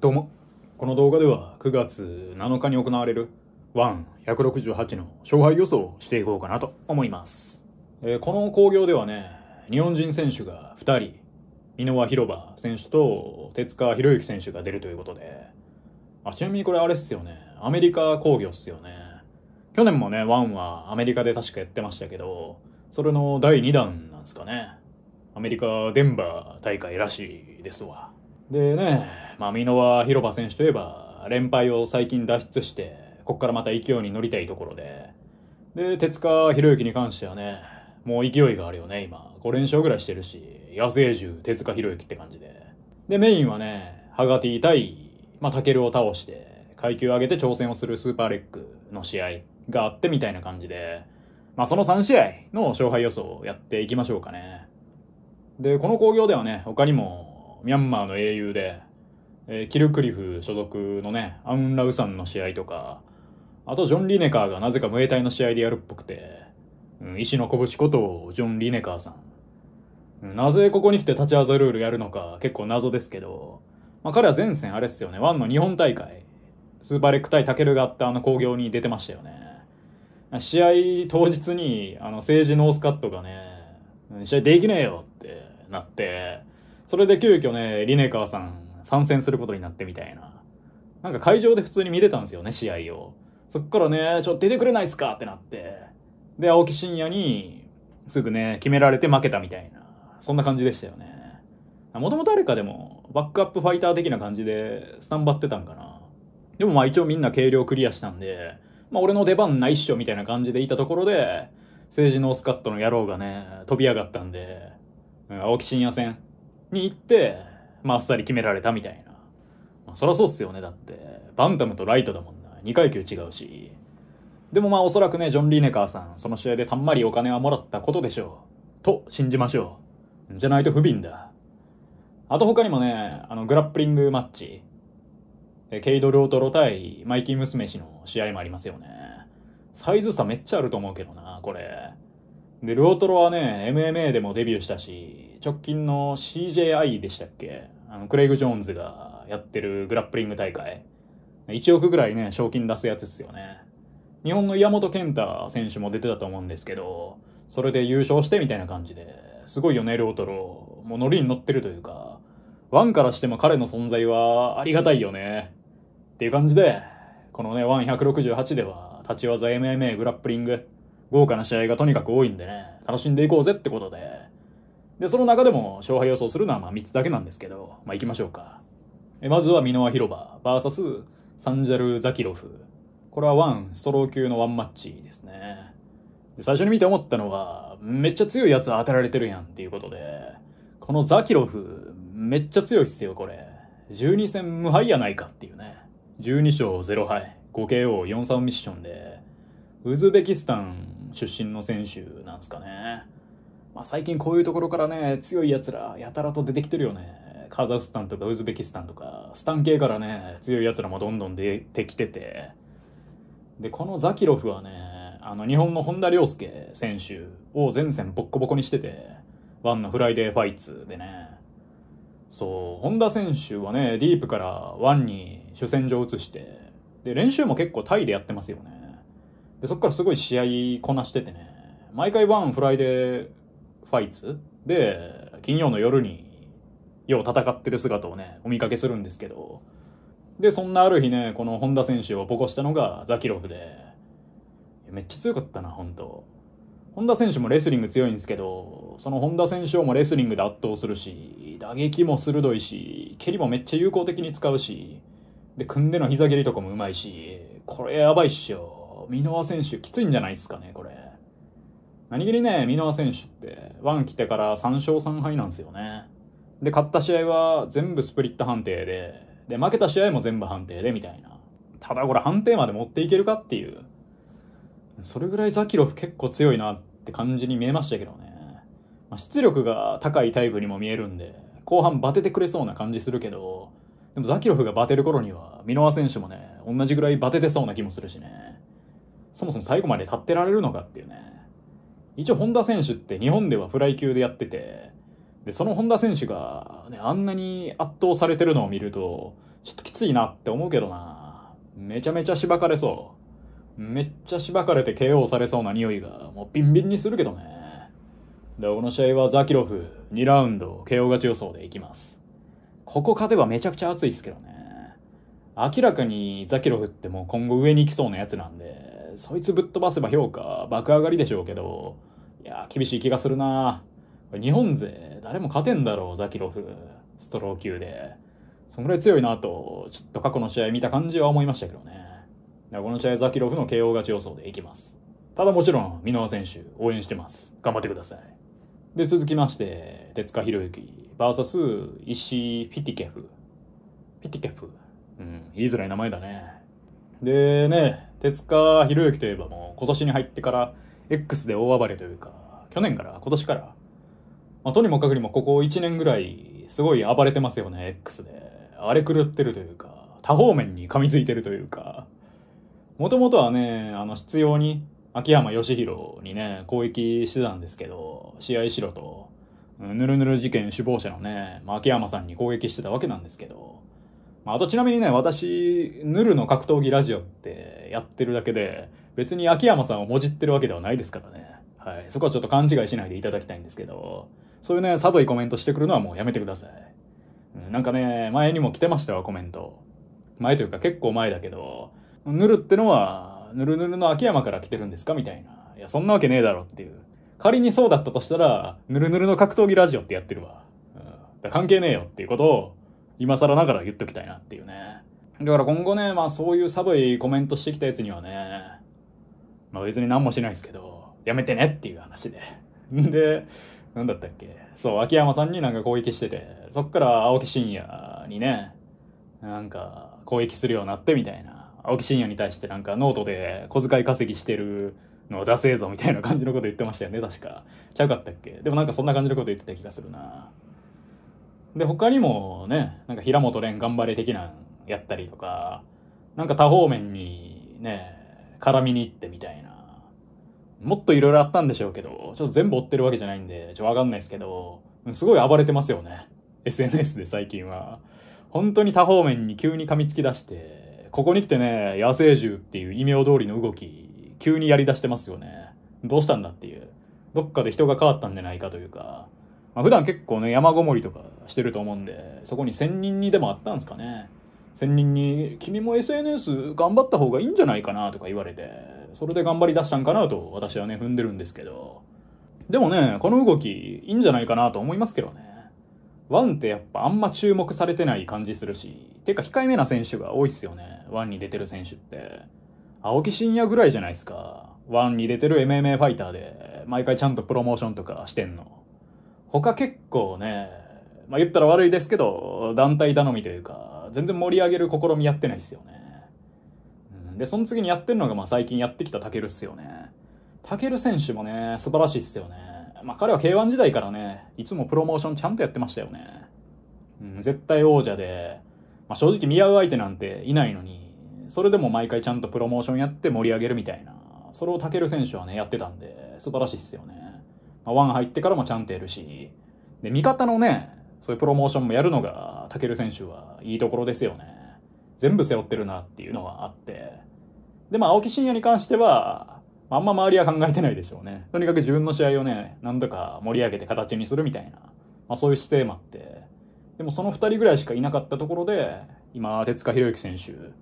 どうも。この動画では9月7日に行われる1168の勝敗予想をしていこうかなと思います。えー、この興行ではね、日本人選手が2人、箕輪広場選手と手塚博之選手が出るということで、あちなみにこれあれっすよね。アメリカ興行っすよね。去年もね、ワンはアメリカで確かやってましたけど、それの第2弾なんですかね。アメリカデンバー大会らしいですわ。でね、まあ、箕輪広場選手といえば、連敗を最近脱出して、ここからまた勢いに乗りたいところで、で、手塚博之に関してはね、もう勢いがあるよね、今。5連勝ぐらいしてるし、野生獣、手塚博之って感じで。で、メインはね、ハガティ対、まあ、タケルを倒して、階級上げて挑戦をするスーパーレックの試合があってみたいな感じで、まあ、その3試合の勝敗予想をやっていきましょうかね。で、この興行ではね、他にも、ミャンマーの英雄で、えー、キルクリフ所属のね、アン・ラウさんの試合とか、あとジョン・リネカーがなぜかムエタイの試合でやるっぽくて、うん、石の拳ことジョン・リネカーさん。なぜここに来て立ち技ルールやるのか結構謎ですけど、まあ、彼は前線あれっすよね、ワンの日本大会、スーパーレック対タケルがあったあの興行に出てましたよね。試合当日に、あの、政治ノースカットがね、試合できねえよってなって、それで急遽ね、リネカーさん参戦することになってみたいな。なんか会場で普通に見れたんですよね、試合を。そっからね、ちょ、出てくれないっすかってなって。で、青木真也に、すぐね、決められて負けたみたいな。そんな感じでしたよね。もともと誰かでも、バックアップファイター的な感じで、スタンバってたんかな。でもまあ一応みんな軽量クリアしたんで、まあ俺の出番ないっしょみたいな感じでいたところで、政治のスカットの野郎がね、飛び上がったんで、うん、青木真也戦、に行って、まあ、あっさり決められたみたいな。まあ、そらそうっすよね。だって、バンタムとライトだもんな。2階級違うし。でもまあ、おそらくね、ジョン・リーネカーさん、その試合でたんまりお金はもらったことでしょう。と、信じましょう。じゃないと不憫だ。あと他にもね、あの、グラップリングマッチ。ケイド・ロートロ対マイキー娘氏の試合もありますよね。サイズ差めっちゃあると思うけどな、これ。で、ルオトロはね、MMA でもデビューしたし、直近の CJI でしたっけあの、クレイグ・ジョーンズがやってるグラップリング大会。1億ぐらいね、賞金出すやつですよね。日本の岩本健太選手も出てたと思うんですけど、それで優勝してみたいな感じで、すごいよね、ルオトロ。もうノリに乗ってるというか、ワンからしても彼の存在はありがたいよね。っていう感じで、このね、ワン168では、立ち技 MMA グラップリング、豪華な試合がとにかく多いんでね、楽しんでいこうぜってことで、で、その中でも勝敗予想するのはまあ3つだけなんですけど、まあ行きましょうか。えまずはミノワ広場 VS サンジャル・ザキロフ。これはワン、ストロー級のワンマッチですね。で最初に見て思ったのは、めっちゃ強いやつ当てられてるやんっていうことで、このザキロフ、めっちゃ強いっすよ、これ。12戦無敗やないかっていうね。12勝0敗、5KO43 ミッションで、ウズベキスタン、出身の選手なんですかね。まあ、最近こういうところからね、強いやつら、やたらと出てきてるよね。カザフスタンとかウズベキスタンとか、スタン系からね、強いやつらもどんどん出てきてて。で、このザキロフはね、あの、日本の本田涼介選手を全線ボッコボコにしてて、ワンのフライデーファイツでね。そう、本田選手はね、ディープからワンに主戦場を移して、で、練習も結構タイでやってますよね。で、そっからすごい試合こなしててね、毎回ワンフライデーファイツで、金曜の夜に、よう戦ってる姿をね、お見かけするんですけど、で、そんなある日ね、この本田選手をボコしたのがザキロフで、めっちゃ強かったな、本当本田選手もレスリング強いんですけど、その本田選手をもレスリングで圧倒するし、打撃も鋭いし、蹴りもめっちゃ有効的に使うし、で、組んでの膝蹴りとかもうまいし、これやばいっしょ。箕輪選手きついんじゃないですかね、これ。何気にね、箕輪選手って、1来てから3勝3敗なんですよね。で、勝った試合は全部スプリット判定で、で、負けた試合も全部判定で、みたいな。ただこれ判定まで持っていけるかっていう。それぐらいザキロフ結構強いなって感じに見えましたけどね。まあ、出力が高いタイプにも見えるんで、後半バテてくれそうな感じするけど、でもザキロフがバテる頃には、箕輪選手もね、同じぐらいバテてそうな気もするしね。そもそも最後まで立ってられるのかっていうね。一応、本田選手って日本ではフライ級でやってて、で、その本田選手が、ね、あんなに圧倒されてるのを見ると、ちょっときついなって思うけどな。めちゃめちゃしばかれそう。めっちゃしばかれて KO されそうな匂いが、もうビンビンにするけどね。で、この試合はザキロフ2ラウンド KO 勝ち予想でいきます。ここ勝てばめちゃくちゃ熱いですけどね。明らかにザキロフってもう今後上に行きそうなやつなんで、そいつぶっ飛ばせば評価爆上がりでしょうけど、いや、厳しい気がするな日本勢、誰も勝てんだろう、ザキロフ。ストロー級で。そんぐらい強いなと、ちょっと過去の試合見た感じは思いましたけどね。この試合、ザキロフの KO 勝ち予想でいきます。ただもちろん、箕輪選手、応援してます。頑張ってください。で、続きまして、手塚博之、VS 石井フィティケフ。フィティケフ。うん、言いづらい名前だね。でね、手塚博之といえばもう今年に入ってから X で大暴れというか、去年から今年から、まあ、とにもかくにもここ1年ぐらいすごい暴れてますよね、X で。荒れ狂ってるというか、多方面に噛みついてるというか、もともとはね、あの、必要に秋山義弘にね、攻撃してたんですけど、試合しろと、ぬるぬる事件首謀者のね、まあ、秋山さんに攻撃してたわけなんですけど、まあ、とちなみにね、私、ヌルの格闘技ラジオってやってるだけで、別に秋山さんをもじってるわけではないですからね。はい。そこはちょっと勘違いしないでいただきたいんですけど、そういうね、寒いコメントしてくるのはもうやめてください。うん、なんかね、前にも来てましたわ、コメント。前というか結構前だけど、ヌルってのは、ヌルヌルの秋山から来てるんですかみたいな。いや、そんなわけねえだろっていう。仮にそうだったとしたら、ヌルヌルの格闘技ラジオってやってるわ。うん、だ関係ねえよっていうことを今更ながら言っときたいなっていうね。だから今後ね、まあそういう寒いコメントしてきたやつにはね、まあ別に何もしないですけど、やめてねっていう話で。ん で、なんだったっけそう、秋山さんになんか攻撃してて、そっから青木真也にね、なんか攻撃するようになってみたいな。青木真也に対してなんかノートで小遣い稼ぎしてるの出せえぞみたいな感じのこと言ってましたよね、確か。ちゃうかったっけでもなんかそんな感じのこと言ってた気がするな。で、他にもね、なんか平本蓮頑張れ的なやったりとか、なんか多方面にね、絡みに行ってみたいな。もっといろいろあったんでしょうけど、ちょっと全部追ってるわけじゃないんで、ちょっとわかんないですけど、すごい暴れてますよね。SNS で最近は。本当に多方面に急に噛みつき出して、ここに来てね、野生獣っていう異名通りの動き、急にやり出してますよね。どうしたんだっていう。どっかで人が変わったんじゃないかというか、まあ、普段結構ね、山ごもりとかしてると思うんで、そこに専人にでもあったんですかね。専人に、君も SNS 頑張った方がいいんじゃないかなとか言われて、それで頑張り出したんかなと私はね、踏んでるんですけど。でもね、この動き、いいんじゃないかなと思いますけどね。ワンってやっぱあんま注目されてない感じするし、てか控えめな選手が多いっすよね。ワンに出てる選手って。青木真也ぐらいじゃないですか。ワンに出てる MMA ファイターで、毎回ちゃんとプロモーションとかしてんの。他結構ね、まあ言ったら悪いですけど、団体頼みというか、全然盛り上げる試みやってないっすよね。うん、で、その次にやってるのが、まあ最近やってきたタケルっすよね。タケル選手もね、素晴らしいっすよね。まあ彼は K1 時代からね、いつもプロモーションちゃんとやってましたよね。うん、絶対王者で、まあ正直見合う相手なんていないのに、それでも毎回ちゃんとプロモーションやって盛り上げるみたいな。それをタケル選手はね、やってたんで、素晴らしいっすよね。まあ、1入ってからもちゃんとやるし、で、味方のね、そういうプロモーションもやるのが、タケル選手はいいところですよね。全部背負ってるなっていうのはあって。で、まあ、青木真也に関しては、あんま周りは考えてないでしょうね。とにかく自分の試合をね、何とか盛り上げて形にするみたいな、まあ、そういう姿勢もあって。でもその2人ぐらいしかいなかったところで、今、手塚宏之選手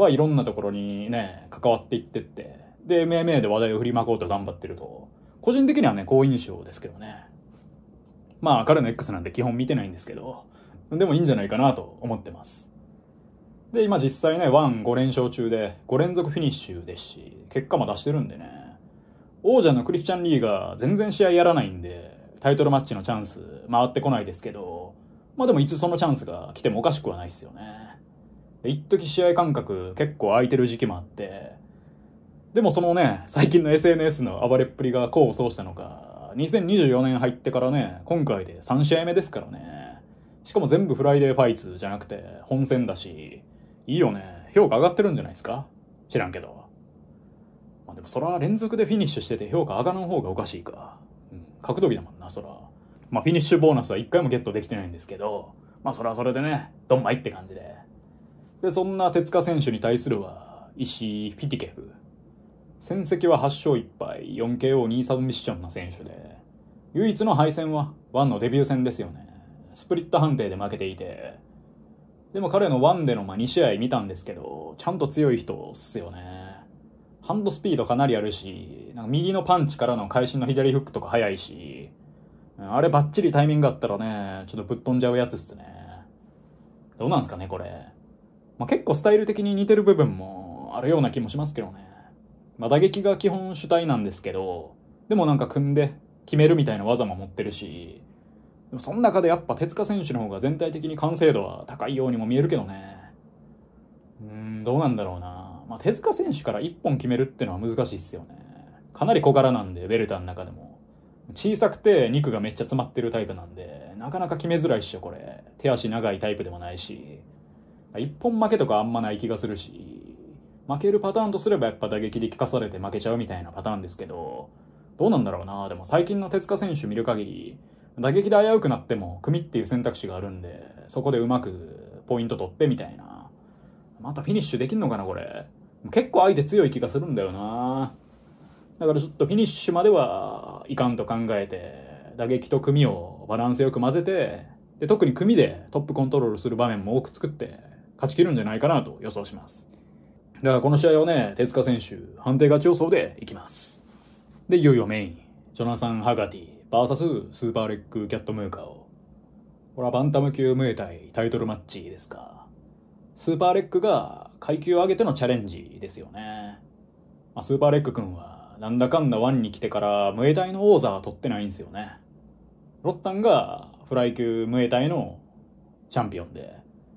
はいろんなところにね、関わっていってって、で、めいめいで話題を振りまこうと頑張ってると。個人的にはね、好印象ですけどね。まあ、彼の X なんて基本見てないんですけど、でもいいんじゃないかなと思ってます。で、今実際ね、15連勝中で、5連続フィニッシュですし、結果も出してるんでね、王者のクリスチャン・リーが全然試合やらないんで、タイトルマッチのチャンス回ってこないですけど、まあでもいつそのチャンスが来てもおかしくはないっすよね。で、一時試合間隔結構空いてる時期もあって、でもそのね、最近の SNS の暴れっぷりが功を奏したのか、2024年入ってからね、今回で3試合目ですからね。しかも全部フライデーファイツじゃなくて本戦だし、いいよね。評価上がってるんじゃないですか知らんけど。まあでもそら連続でフィニッシュしてて評価上がらん方がおかしいか。うん、格闘技だもんな、そら。まあフィニッシュボーナスは1回もゲットできてないんですけど、まあそれはそれでね、ドンマイって感じで。で、そんな手塚選手に対するは、石井フィティケフ。戦績は8勝1敗 4KO2 サブミッションの選手で唯一の敗戦は1のデビュー戦ですよねスプリット判定で負けていてでも彼の1でのま2試合見たんですけどちゃんと強い人っすよねハンドスピードかなりあるしなんか右のパンチからの会心の左フックとか速いしあれバッチリタイミングあったらねちょっとぶっ飛んじゃうやつっすねどうなんすかねこれ、まあ、結構スタイル的に似てる部分もあるような気もしますけどねまあ、打撃が基本主体なんですけど、でもなんか組んで決めるみたいな技も持ってるし、でもその中でやっぱ手塚選手の方が全体的に完成度は高いようにも見えるけどね。うん、どうなんだろうな。まあ、手塚選手から1本決めるってのは難しいっすよね。かなり小柄なんで、ベルタの中でも。小さくて肉がめっちゃ詰まってるタイプなんで、なかなか決めづらいっしょ、これ。手足長いタイプでもないし。1本負けとかあんまない気がするし。負けるパターンとすればやっぱ打撃で効かされて負けちゃうみたいなパターンですけど、どうなんだろうなでも最近の手塚選手見る限り、打撃で危うくなっても組っていう選択肢があるんで、そこでうまくポイント取ってみたいな。またフィニッシュできんのかなこれ。結構相手強い気がするんだよなだからちょっとフィニッシュまではいかんと考えて、打撃と組をバランスよく混ぜて、で特に組でトップコントロールする場面も多く作って、勝ち切るんじゃないかなと予想します。だからこの試合はね、手塚選手、判定勝ち予想でいきます。で、いよいよメイン。ジョナサン・ハガティ、VS スーパーレッグ・キャット・ムーカオ。これはバンタム級ムエタイタイトルマッチですか。スーパーレッグが階級を上げてのチャレンジですよね。まあ、スーパーレッグ君は、なんだかんだワンに来てから、ムエタイの王座は取ってないんですよね。ロッタンがフライ級ムエタイのチャンピオンで、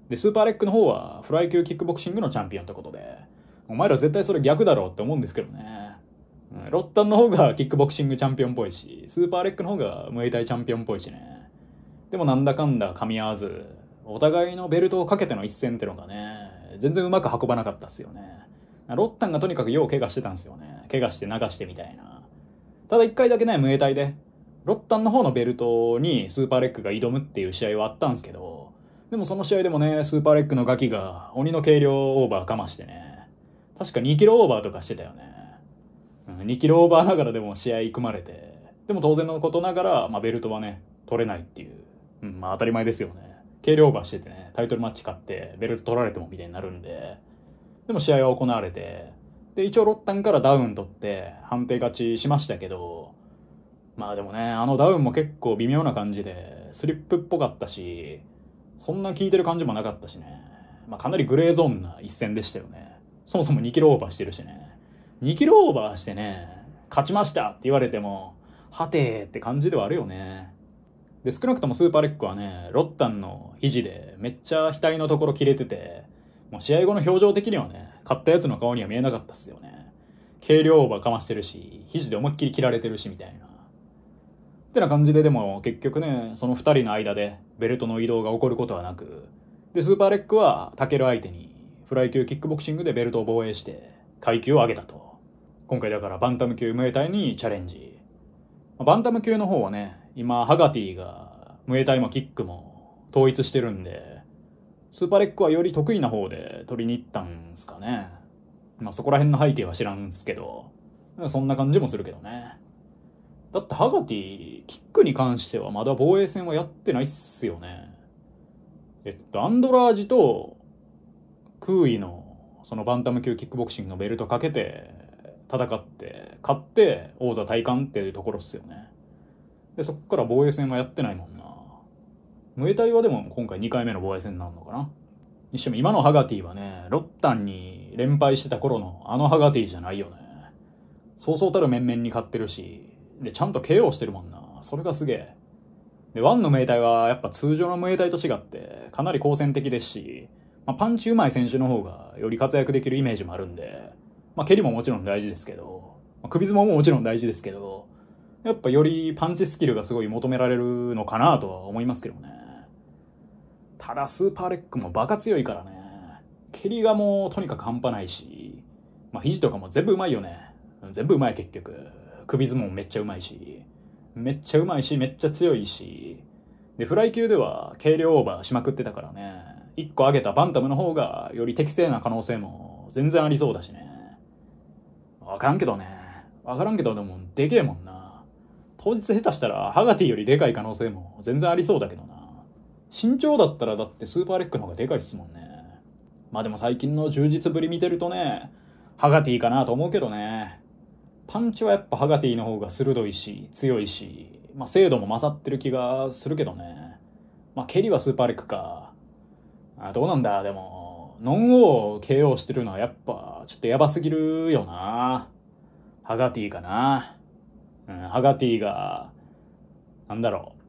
で、スーパーレッグの方はフライ級キックボクシングのチャンピオンってことで、お前ら絶対それ逆だろうって思うんですけどね。ロッタンの方がキックボクシングチャンピオンっぽいし、スーパーレックの方がムエタイチャンピオンっぽいしね。でもなんだかんだ噛み合わず、お互いのベルトをかけての一戦ってのがね、全然うまく運ばなかったっすよね。ロッタンがとにかくよう怪我してたんですよね。怪我して流してみたいな。ただ一回だけね、ムエタイで、ロッタンの方のベルトにスーパーレックが挑むっていう試合はあったんですけど、でもその試合でもね、スーパーレックのガキが鬼の軽量オーバーかましてね、確か2キロオーバーとかしてたよね。うん、2キロオーバーながらでも試合組まれて、でも当然のことながら、まあ、ベルトはね、取れないっていう、うん、まあ当たり前ですよね。軽量オーバーしててね、タイトルマッチ勝って、ベルト取られてもみたいになるんで、でも試合は行われて、で、一応ロッタンからダウン取って、判定勝ちしましたけど、まあでもね、あのダウンも結構微妙な感じで、スリップっぽかったし、そんな効いてる感じもなかったしね、まあかなりグレーゾーンな一戦でしたよね。そもそも2キロオーバーしてるしね。2キロオーバーしてね、勝ちましたって言われても、はてーって感じではあるよね。で、少なくともスーパーレックはね、ロッタンの肘でめっちゃ額のところ切れてて、もう試合後の表情的にはね、買ったやつの顔には見えなかったっすよね。軽量オーバーかましてるし、肘で思いっきり切られてるしみたいな。ってな感じででも結局ね、その2人の間でベルトの移動が起こることはなく、で、スーパーレックはタケル相手にフライ級キックボクシングでベルトを防衛して階級を上げたと今回だからバンタム級ムエタイにチャレンジバンタム級の方はね今ハガティがムエタイもキックも統一してるんでスーパーレックはより得意な方で取りに行ったんすかねまあそこら辺の背景は知らんすけどそんな感じもするけどねだってハガティキックに関してはまだ防衛戦はやってないっすよねえっとアンドラージと空位のそのバンタム級キックボクシングのベルトかけて戦って勝って王座体感っていうところっすよねでそっから防衛戦はやってないもんなムエタイはでも今回2回目の防衛戦になるのかなにしても今のハガティはねロッタンに連敗してた頃のあのハガティじゃないよねそうそうたる面々に勝ってるしでちゃんと KO してるもんなそれがすげえで1の命体はやっぱ通常のタイと違ってかなり好戦的ですしまあ、パンチうまい選手の方がより活躍できるイメージもあるんで、まあ、蹴りももちろん大事ですけど、まあ、首相撲ももちろん大事ですけど、やっぱよりパンチスキルがすごい求められるのかなとは思いますけどね。ただスーパーレックもバカ強いからね。蹴りがもうとにかく半端ないし、まあ、肘とかも全部うまいよね。全部うまい結局。首相撲めっちゃうまいし、めっちゃうまいし、めっちゃ強いし。で、フライ級では軽量オーバーしまくってたからね。1個上げたバンタムの方がより適正な可能性も全然ありそうだしね。わからんけどね。わからんけどでもでけえもんな。当日下手したらハガティよりでかい可能性も全然ありそうだけどな。身長だったらだってスーパーレックの方がでかいっすもんね。まあでも最近の充実ぶり見てるとね、ハガティかなと思うけどね。パンチはやっぱハガティの方が鋭いし、強いし、まあ精度も勝ってる気がするけどね。まあ蹴りはスーパーレックか。あどうなんだ、でも、ノン王を KO してるのはやっぱ、ちょっとやばすぎるよな。ハガティかな。うん、ハガティが、なんだろう、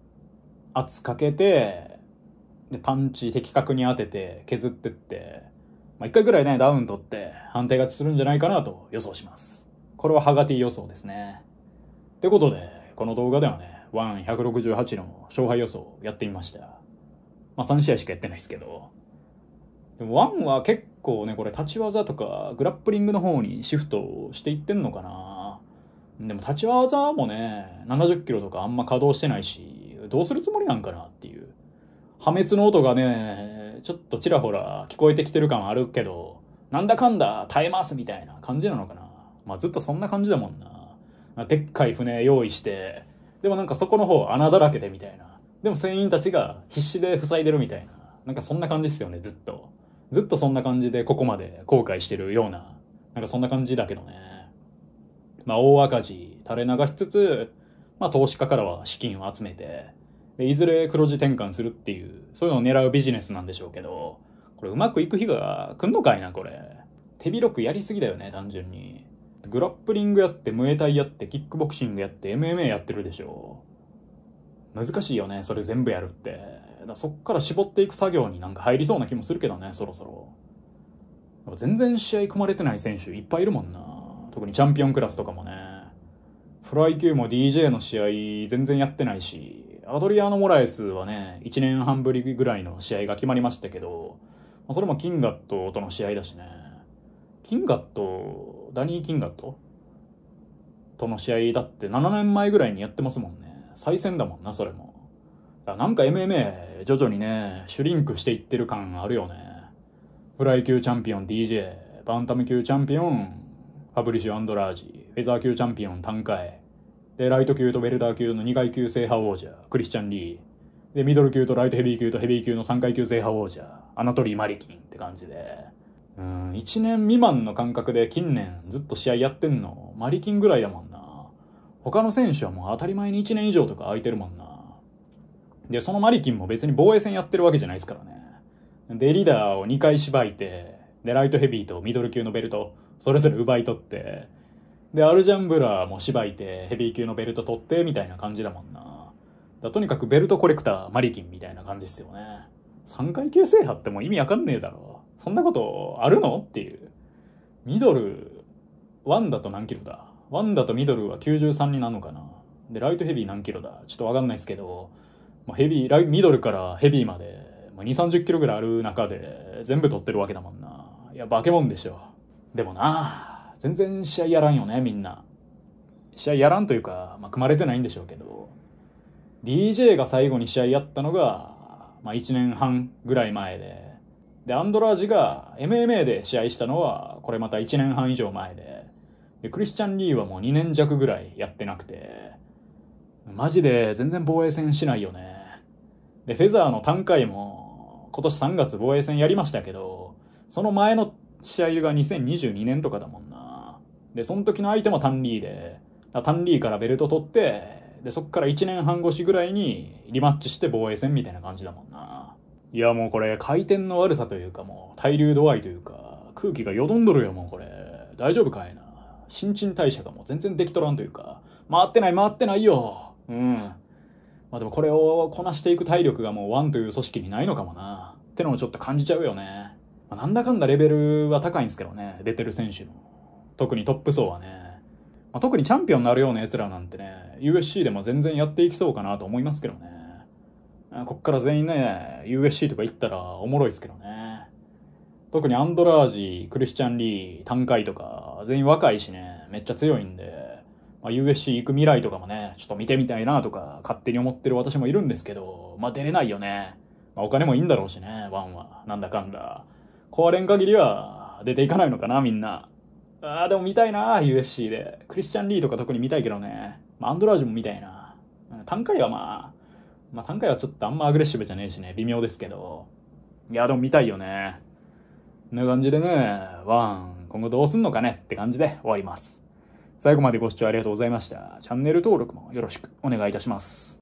圧かけて、で、パンチ的確に当てて、削ってって、まあ、1回ぐらいね、ダウン取って判定勝ちするんじゃないかなと予想します。これはハガティ予想ですね。ってことで、この動画ではね、1168の勝敗予想やってみました。まあ3試合しかやってないですけど。でも1は結構ねこれ立ち技とかグラップリングの方にシフトしていってんのかなでも立ち技もね70キロとかあんま稼働してないしどうするつもりなんかなっていう破滅の音がねちょっとちらほら聞こえてきてる感あるけどなんだかんだ耐えますみたいな感じなのかなまあずっとそんな感じだもんなでっかい船用意してでもなんかそこの方穴だらけでみたいなでも船員たちが必死で塞いでるみたいななんかそんな感じっすよねずっとずっとそんな感じでここまで後悔してるような、なんかそんな感じだけどね。まあ大赤字垂れ流しつつ、まあ投資家からは資金を集めて、でいずれ黒字転換するっていう、そういうのを狙うビジネスなんでしょうけど、これうまくいく日が来んのかいな、これ。手広くやりすぎだよね、単純に。グラップリングやって、ムエタイやって、キックボクシングやって、MMA やってるでしょ。難しいよねそれ全部やるってそっから絞っていく作業になんか入りそうな気もするけどねそろそろ全然試合組まれてない選手いっぱいいるもんな特にチャンピオンクラスとかもねフライ級も DJ の試合全然やってないしアドリアーノ・モラエスはね1年半ぶりぐらいの試合が決まりましたけどそれもキンガットとの試合だしねキンガットダニー・キンガットとの試合だって7年前ぐらいにやってますもんね再戦だもんな、それも。なんか MMA、徐々にね、シュリンクしていってる感あるよね。フライ級チャンピオン DJ、バンタム級チャンピオン、ファブリシュ・アンドラージ、フェザー級チャンピオン、タンカエ。で、ライト級とベルダー級の2階級制覇王者、クリスチャン・リー。で、ミドル級とライトヘビー級とヘビー級の3階級制覇王者、アナトリー・マリキンって感じで。うん、1年未満の感覚で近年ずっと試合やってんの、マリキンぐらいだもんな。他の選手はもう当たり前に1年以上とか空いてるもんな。で、そのマリキンも別に防衛戦やってるわけじゃないですからね。で、リーダーを2回しばいて、で、ライトヘビーとミドル級のベルト、それぞれ奪い取って、で、アルジャンブラーもしばいて、ヘビー級のベルト取って、みたいな感じだもんな。だとにかくベルトコレクター、マリキンみたいな感じっすよね。3階級制覇ってもう意味わかんねえだろ。そんなことあるのっていう。ミドル、1だと何キロだワンダとミドルは93になるのかなで、ライトヘビー何キロだちょっとわかんないですけど、まあ、ヘビー、ライミドルからヘビーまで、まあ、2、30キロぐらいある中で、全部取ってるわけだもんな。いや、化け物でしょ。でもな、全然試合やらんよね、みんな。試合やらんというか、まあ、組まれてないんでしょうけど、DJ が最後に試合やったのが、まあ、1年半ぐらい前で、で、アンドラージが MMA で試合したのは、これまた1年半以上前で、で、クリスチャン・リーはもう2年弱ぐらいやってなくて、マジで全然防衛戦しないよね。で、フェザーの単回も、今年3月防衛戦やりましたけど、その前の試合が2022年とかだもんな。で、その時の相手もタンリーで、タンリーからベルト取って、で、そっから1年半越しぐらいにリマッチして防衛戦みたいな感じだもんな。いや、もうこれ回転の悪さというかもう、対流度合いというか、空気がよどんどるよ、もうこれ。大丈夫かいな。新陳代謝がもう全然できとらんというか、回ってない回ってないよ。うん。まあでもこれをこなしていく体力がもうワンという組織にないのかもな。ってのをちょっと感じちゃうよね。まあ、なんだかんだレベルは高いんですけどね、出てる選手の。特にトップ層はね。まあ、特にチャンピオンになるような奴らなんてね、USC でも全然やっていきそうかなと思いますけどね。こっから全員ね、USC とか行ったらおもろいですけどね。特にアンドラージ、クリスチャン・リー、タンカイとか、全員若いしね、めっちゃ強いんで、まあ、USC 行く未来とかもね、ちょっと見てみたいなとか、勝手に思ってる私もいるんですけど、まあ出れないよね。まあお金もいいんだろうしね、ワンは。なんだかんだ。壊れん限りは出ていかないのかな、みんな。ああ、でも見たいな、USC で。クリスチャン・リーとか特に見たいけどね。まあ、アンドラージも見たいな。単回はまあ、まあ単回はちょっとあんまアグレッシブじゃねえしね、微妙ですけど。いや、でも見たいよね。な感じでね、ワン、今後どうすんのかねって感じで終わります。最後までご視聴ありがとうございました。チャンネル登録もよろしくお願いいたします。